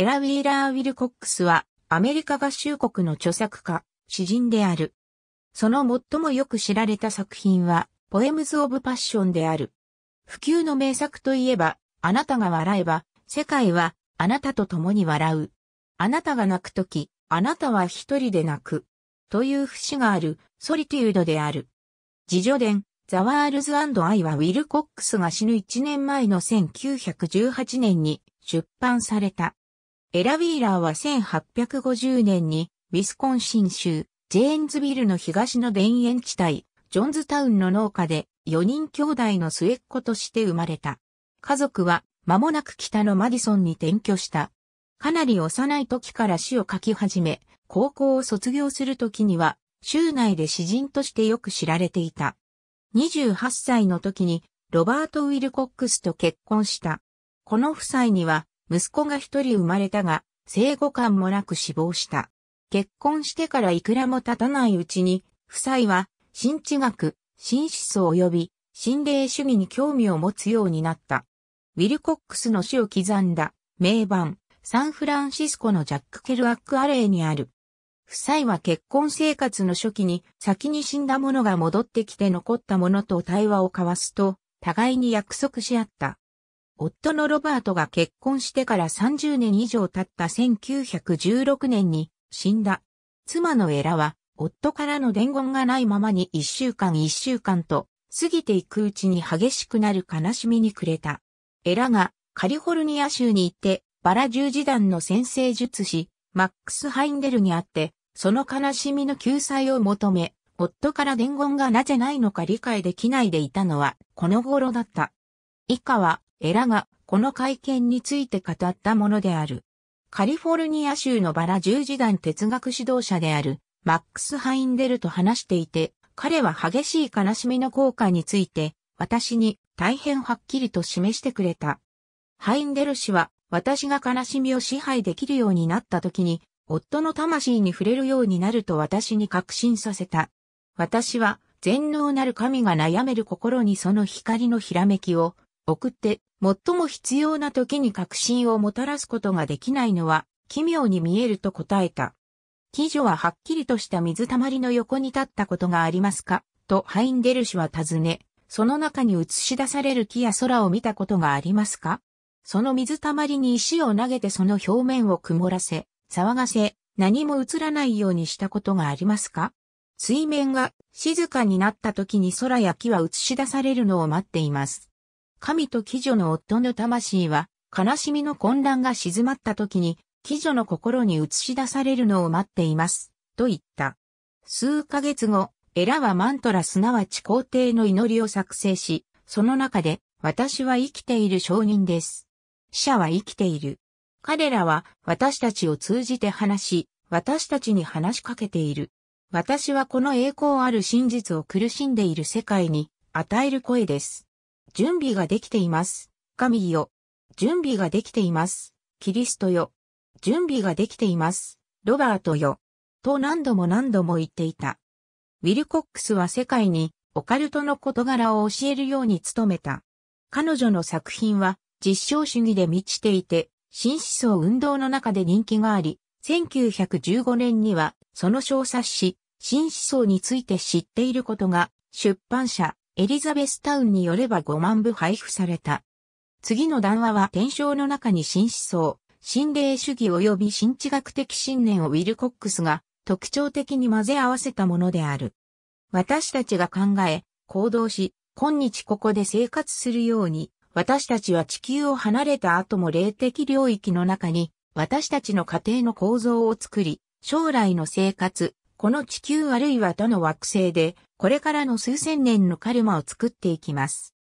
エラ・ウィーラー・ウィルコックスは、アメリカ合衆国の著作家、詩人である。その最もよく知られた作品は、ポエムズ・オブ・パッションである。普及の名作といえば、あなたが笑えば、世界は、あなたと共に笑う。あなたが泣くとき、あなたは一人で泣く。という節がある、ソリティュードである。自助伝、ザワールズアイはウィル・コックスが死ぬ1年前の1918年に出版された。エラ・ウィーラーは1850年に、ウィスコンシン州、ジェーンズビルの東の田園地帯、ジョンズタウンの農家で、4人兄弟の末っ子として生まれた。家族は、間もなく北のマディソンに転居した。かなり幼い時から詩を書き始め、高校を卒業する時には、州内で詩人としてよく知られていた。28歳の時に、ロバート・ウィルコックスと結婚した。この夫妻には、息子が一人生まれたが、生後間もなく死亡した。結婚してからいくらも経たないうちに、夫妻は、新知学、新思想及び、心霊主義に興味を持つようになった。ウィルコックスの死を刻んだ、名盤、サンフランシスコのジャック・ケルアック・アレーにある。夫妻は結婚生活の初期に先に死んだ者が戻ってきて残った者と対話を交わすと、互いに約束し合った。夫のロバートが結婚してから30年以上経った1916年に死んだ。妻のエラは、夫からの伝言がないままに一週間一週間と過ぎていくうちに激しくなる悲しみに暮れた。エラがカリフォルニア州に行ってバラ十字団の先生術師マックス・ハインデルに会ってその悲しみの救済を求め夫から伝言がなぜないのか理解できないでいたのはこの頃だった。以下はエラがこの会見について語ったものである。カリフォルニア州のバラ十字団哲学指導者であるマックス・ハインデルと話していて、彼は激しい悲しみの効果について、私に大変はっきりと示してくれた。ハインデル氏は、私が悲しみを支配できるようになった時に、夫の魂に触れるようになると私に確信させた。私は、全能なる神が悩める心にその光のひらめきを送って最も必要な時に確信をもたらすことができないのは、奇妙に見えると答えた。貴女ははっきりとした水たまりの横に立ったことがありますかとハインデルシは尋ね、その中に映し出される木や空を見たことがありますかその水たまりに石を投げてその表面を曇らせ、騒がせ、何も映らないようにしたことがありますか水面が静かになった時に空や木は映し出されるのを待っています。神と貴女の夫の魂は、悲しみの混乱が静まった時に、貴女の心に映し出されるのを待っています、と言った。数ヶ月後、エラはマントラすなわち皇帝の祈りを作成し、その中で、私は生きている証人です。死者は生きている。彼らは私たちを通じて話し、私たちに話しかけている。私はこの栄光ある真実を苦しんでいる世界に与える声です。準備ができています。神よ。準備ができています。キリストよ。準備ができています。ロバートよ。と何度も何度も言っていた。ウィルコックスは世界にオカルトの事柄を教えるように努めた。彼女の作品は実証主義で満ちていて、新思想運動の中で人気があり、1915年にはその小冊子、新思想について知っていることが出版社エリザベスタウンによれば5万部配布された。次の談話は天章の中に新思想、心霊主義及び新知学的信念をウィルコックスが特徴的に混ぜ合わせたものである。私たちが考え、行動し、今日ここで生活するように、私たちは地球を離れた後も霊的領域の中に、私たちの家庭の構造を作り、将来の生活、この地球あるいは他の惑星で、これからの数千年のカルマを作っていきます。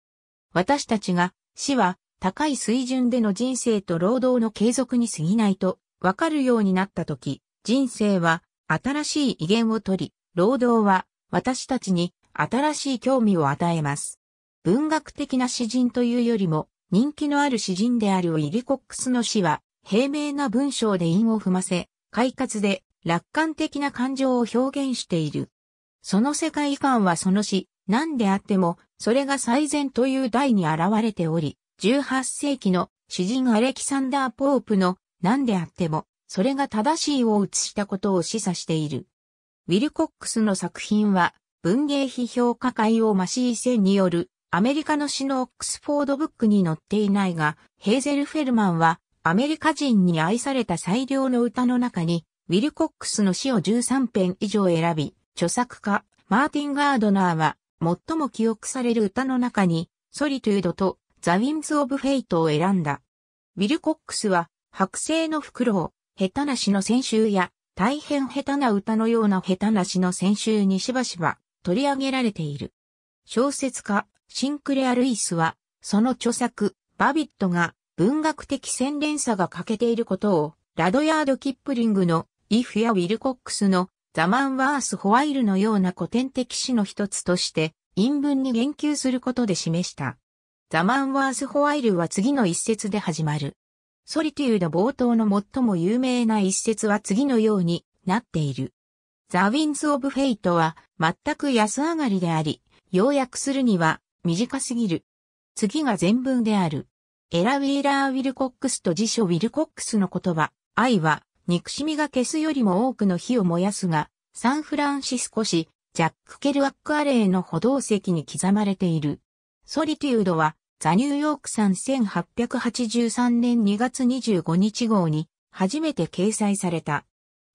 私たちが、死は、高い水準での人生と労働の継続に過ぎないと、わかるようになったとき、人生は、新しい威厳を取り、労働は、私たちに、新しい興味を与えます。文学的な詩人というよりも、人気のある詩人であるウィリコックスの詩は、平明な文章で韻を踏ませ、快活で楽観的な感情を表現している。その世界観はその詩、何であっても、それが最善という題に現れており、18世紀の詩人アレキサンダー・ポープの何であっても、それが正しいを映したことを示唆している。ウィルコックスの作品は、文芸批評家会をマシー戦によるアメリカの詩のオックスフォードブックに載っていないが、ヘーゼル・フェルマンはアメリカ人に愛された最良の歌の中にウィルコックスの詩を13編以上選び、著作家、マーティン・ガードナーは、最も記憶される歌の中に、ソリトゥードとザ・ウィンズ・オブ・フェイトを選んだ。ウィルコックスは、白星のフクロウ、下手な詩の先週や、大変下手な歌のような下手な詩の先週にしばしば取り上げられている。小説家、シンクレア・ルイスは、その著作、バビットが文学的洗練さが欠けていることを、ラドヤード・キップリングのイフやウィルコックスのザマンワース・ホワイルのような古典的詩の一つとして、陰文に言及することで示した。ザマンワース・ホワイルは次の一節で始まる。ソリティウード冒頭の最も有名な一節は次のようになっている。ザ・ウィンズ・オブ・フェイトは全く安上がりであり、要約するには短すぎる。次が全文である。エラ・ウィーラー・ウィルコックスと辞書ウィルコックスの言葉、愛は憎しみが消すよりも多くの火を燃やすが、サンフランシスコ市、ジャック・ケルアック・アレーの歩道石に刻まれている。ソリテュードは、ザ・ニューヨークさん1883年2月25日号に、初めて掲載された。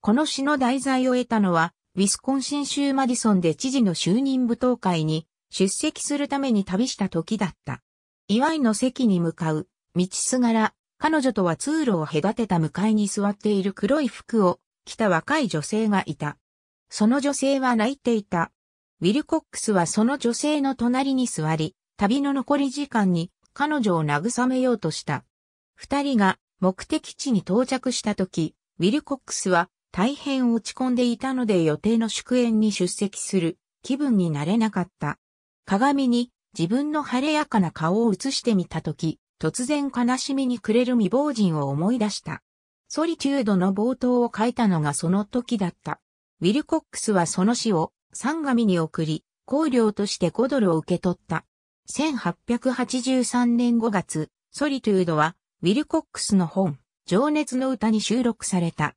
この詩の題材を得たのは、ウィスコンシン州マディソンで知事の就任舞踏会に出席するために旅した時だった。祝いの席に向かう、道すがら、彼女とは通路を隔てた向かいに座っている黒い服を着た若い女性がいた。その女性は泣いていた。ウィルコックスはその女性の隣に座り、旅の残り時間に彼女を慰めようとした。二人が目的地に到着した時、ウィルコックスは大変落ち込んでいたので予定の祝宴に出席する気分になれなかった。鏡に自分の晴れやかな顔を映してみた時、突然悲しみに暮れる未亡人を思い出した。ソリチュードの冒頭を書いたのがその時だった。ウィルコックスはその詩を三神に送り、香料として5ドルを受け取った。1883年5月、ソリトゥードは、ウィルコックスの本、情熱の歌に収録された。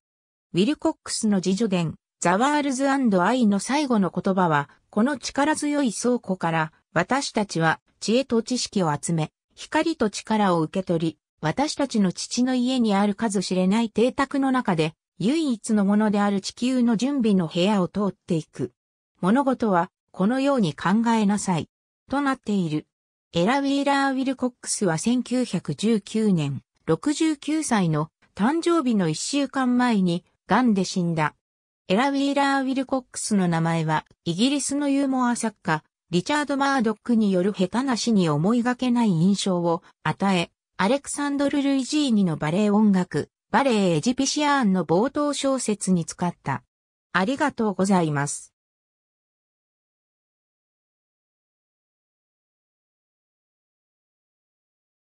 ウィルコックスの自助伝、ザワールズアイの最後の言葉は、この力強い倉庫から、私たちは知恵と知識を集め、光と力を受け取り、私たちの父の家にある数知れない邸宅の中で、唯一のものである地球の準備の部屋を通っていく。物事は、このように考えなさい。となっている。エラ・ウィーラー・ウィルコックスは1919年、69歳の誕生日の1週間前に、癌で死んだ。エラ・ウィーラー・ウィルコックスの名前は、イギリスのユーモア作家、リチャード・マードックによる下手な死に思いがけない印象を与え、アレクサンドル・ルイジーニのバレエ音楽、バレエ・エジピシアーンの冒頭小説に使った。ありがとうございます。